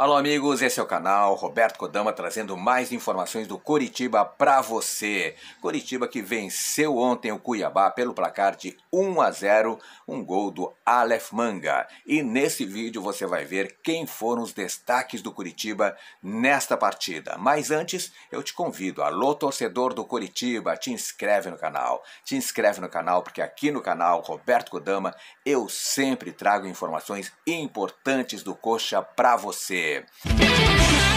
Alô amigos, esse é o canal Roberto Kodama trazendo mais informações do Curitiba para você. Curitiba que venceu ontem o Cuiabá pelo placar de 1 a 0, um gol do Aleph Manga. E nesse vídeo você vai ver quem foram os destaques do Curitiba nesta partida. Mas antes, eu te convido, alô torcedor do Curitiba, te inscreve no canal. Te inscreve no canal porque aqui no canal Roberto Kodama eu sempre trago informações importantes do Coxa para você. Yeah.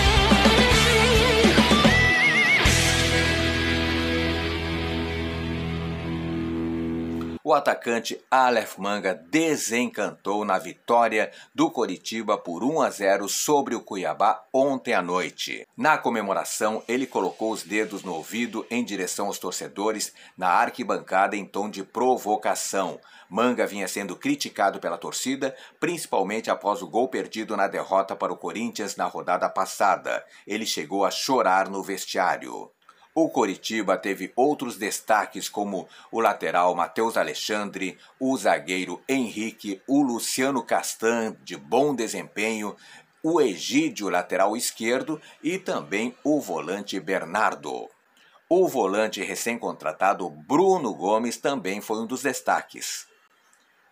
o atacante Aleph Manga desencantou na vitória do Coritiba por 1 a 0 sobre o Cuiabá ontem à noite. Na comemoração, ele colocou os dedos no ouvido em direção aos torcedores na arquibancada em tom de provocação. Manga vinha sendo criticado pela torcida, principalmente após o gol perdido na derrota para o Corinthians na rodada passada. Ele chegou a chorar no vestiário. O Coritiba teve outros destaques como o lateral Matheus Alexandre, o zagueiro Henrique, o Luciano Castan de bom desempenho, o Egídio lateral esquerdo e também o volante Bernardo. O volante recém-contratado Bruno Gomes também foi um dos destaques.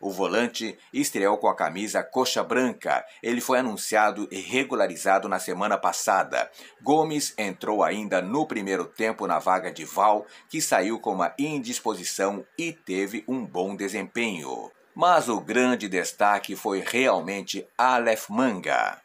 O volante estreou com a camisa coxa branca. Ele foi anunciado e regularizado na semana passada. Gomes entrou ainda no primeiro tempo na vaga de Val, que saiu com uma indisposição e teve um bom desempenho. Mas o grande destaque foi realmente Aleph Manga.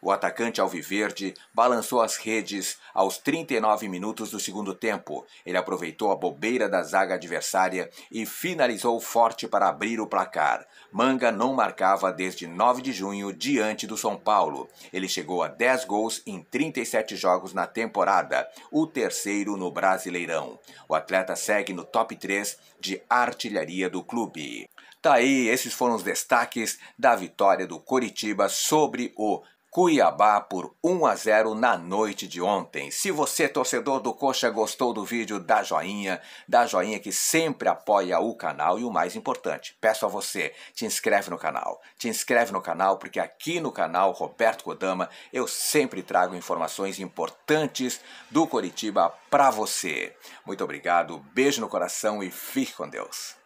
O atacante alviverde balançou as redes aos 39 minutos do segundo tempo. Ele aproveitou a bobeira da zaga adversária e finalizou forte para abrir o placar. Manga não marcava desde 9 de junho diante do São Paulo. Ele chegou a 10 gols em 37 jogos na temporada, o terceiro no Brasileirão. O atleta segue no top 3 de artilharia do clube. Tá aí, esses foram os destaques da vitória do Coritiba sobre o Cuiabá por 1 a 0 na noite de ontem. Se você, torcedor do Coxa, gostou do vídeo, dá joinha, dá joinha que sempre apoia o canal e o mais importante, peço a você, te inscreve no canal. Te inscreve no canal porque aqui no canal Roberto Kodama eu sempre trago informações importantes do Coritiba para você. Muito obrigado, beijo no coração e fique com Deus.